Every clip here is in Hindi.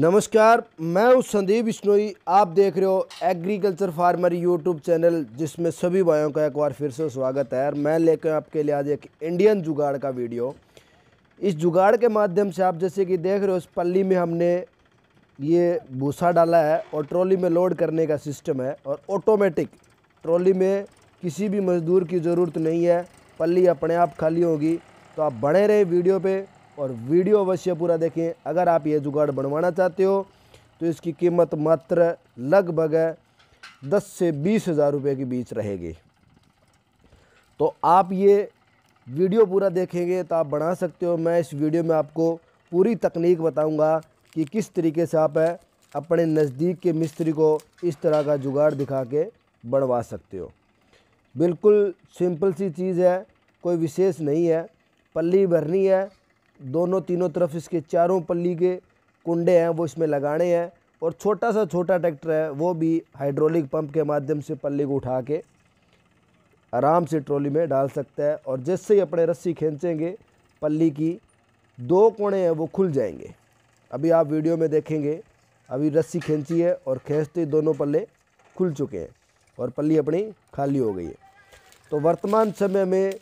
नमस्कार मैं हूँ संदीप बिश्नोई आप देख रहे हो एग्रीकल्चर फार्मर यूट्यूब चैनल जिसमें सभी भाइयों का एक बार फिर से स्वागत है और मैं लेकर आपके लिए आज एक इंडियन जुगाड़ का वीडियो इस जुगाड़ के माध्यम से आप जैसे कि देख रहे हो इस पल्ली में हमने ये भूसा डाला है और ट्रॉली में लोड करने का सिस्टम है और ऑटोमेटिक ट्रॉली में किसी भी मज़दूर की ज़रूरत नहीं है पल्ली अपने आप खाली होगी तो आप बने रहे वीडियो पर और वीडियो अवश्य पूरा देखें अगर आप ये जुगाड़ बनवाना चाहते हो तो इसकी कीमत मात्र लगभग दस से बीस हज़ार रुपये के बीच रहेगी तो आप ये वीडियो पूरा देखेंगे तो आप बना सकते हो मैं इस वीडियो में आपको पूरी तकनीक बताऊंगा कि किस तरीके से आप अपने नज़दीक के मिस्त्री को इस तरह का जुगाड़ दिखा के बनवा सकते हो बिल्कुल सिंपल सी चीज़ है कोई विशेष नहीं है पल्ली भरनी है दोनों तीनों तरफ इसके चारों पल्ली के कुंडे हैं वो इसमें लगाने हैं और छोटा सा छोटा ट्रैक्टर है वो भी हाइड्रोलिक पंप के माध्यम से पल्ली को उठा के आराम से ट्रॉली में डाल सकता है और जैसे ही अपने रस्सी खींचेंगे पल्ली की दो कोणे हैं वो खुल जाएंगे अभी आप वीडियो में देखेंगे अभी रस्सी खींची है और खींचते ही दोनों पल्ले खुल चुके हैं और पल्ली अपनी खाली हो गई है तो वर्तमान समय में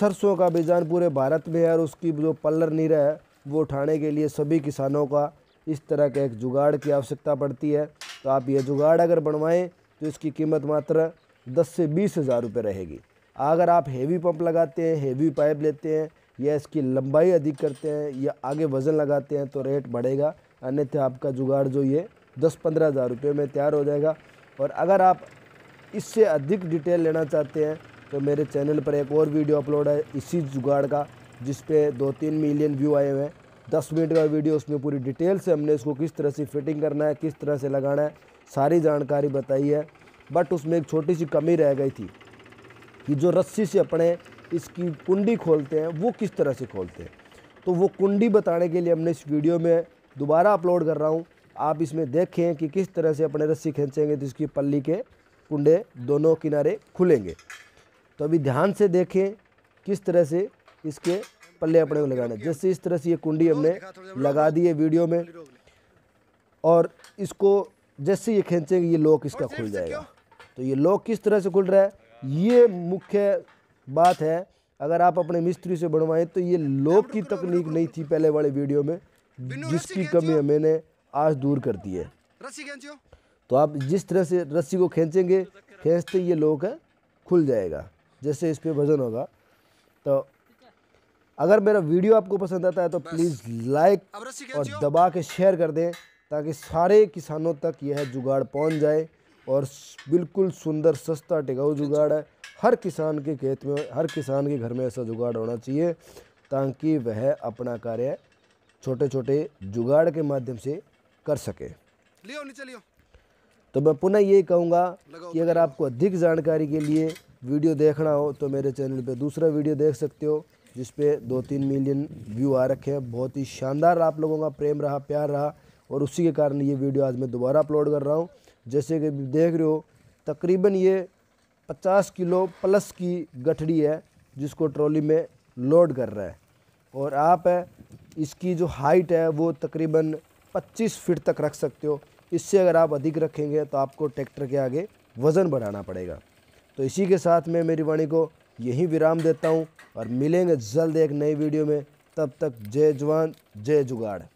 सरसों का बीजान पूरे भारत में है और उसकी जो पल्लर नीरा है वो उठाने के लिए सभी किसानों का इस तरह के एक जुगाड़ की आवश्यकता पड़ती है तो आप ये जुगाड़ अगर बनवाएं तो इसकी कीमत मात्र दस से बीस हज़ार रुपये रहेगी अगर आप हेवी पंप लगाते हैं हेवी पाइप लेते हैं या इसकी लंबाई अधिक करते हैं या आगे वज़न लगाते हैं तो रेट बढ़ेगा अन्यथा आपका जुगाड़ जो ये दस पंद्रह हज़ार रुपये में तैयार हो जाएगा और अगर आप इससे अधिक डिटेल लेना चाहते हैं तो मेरे चैनल पर एक और वीडियो अपलोड है इसी जुगाड़ का जिस दो तीन मिलियन व्यू आए हुए हैं दस मिनट का वीडियो उसमें पूरी डिटेल से हमने इसको किस तरह से फिटिंग करना है किस तरह से लगाना है सारी जानकारी बताई है बट उसमें एक छोटी सी कमी रह गई थी कि जो रस्सी से अपने इसकी कुंडी खोलते हैं वो किस तरह से खोलते हैं तो वो कुंडी बताने के लिए हमने इस वीडियो में दोबारा अपलोड कर रहा हूँ आप इसमें देखें कि किस तरह से अपने रस्सी खींचेंगे तो इसकी पल्ली के कुंडे दोनों किनारे खुलेंगे तो अभी ध्यान से देखें किस तरह से इसके पल्ले अपने को लगाना जैसे इस तरह से ये कुंडी हमने लगा दी है वीडियो में और इसको जैसे ये खींचेंगे ये लॉक इसका खुल जाएगा तो ये लॉक किस तरह से खुल रहा है ये मुख्य बात है अगर आप अपने मिस्त्री से बनवाएं तो ये लॉक की तकनीक नहीं थी पहले वाले वीडियो में जिसकी कमी मैंने आज दूर कर दी है तो आप जिस तरह से रस्सी को खींचेंगे खींचते ये लॉक खुल जाएगा जैसे इस पर वज़न होगा तो अगर मेरा वीडियो आपको पसंद आता है तो प्लीज़ लाइक और दबा के शेयर कर दें ताकि सारे किसानों तक यह जुगाड़ पहुंच जाए और बिल्कुल सुंदर सस्ता टिकाऊ जुगाड़ है हर किसान के खेत में हर किसान के घर में ऐसा जुगाड़ होना चाहिए ताकि वह अपना कार्य छोटे छोटे जुगाड़ के माध्यम से कर सके लियो नीचे लियो तो मैं पुनः ये कहूँगा कि अगर आपको अधिक जानकारी के लिए वीडियो देखना हो तो मेरे चैनल पे दूसरा वीडियो देख सकते हो जिस पे दो तीन मिलियन व्यू आ रखे हैं बहुत ही शानदार आप लोगों का प्रेम रहा प्यार रहा और उसी के कारण ये वीडियो आज मैं दोबारा अपलोड कर रहा हूँ जैसे कि देख रहे हो तकरीबन ये पचास किलो प्लस की गठड़ी है जिसको ट्रॉली में लोड कर रहा है और आप है इसकी जो हाइट है वो तकरीबन 25 फीट तक रख सकते हो इससे अगर आप अधिक रखेंगे तो आपको ट्रैक्टर के आगे वज़न बढ़ाना पड़ेगा तो इसी के साथ मैं मेरी वाणी को यहीं विराम देता हूँ और मिलेंगे जल्द एक नई वीडियो में तब तक जय जवान जय जुगाड़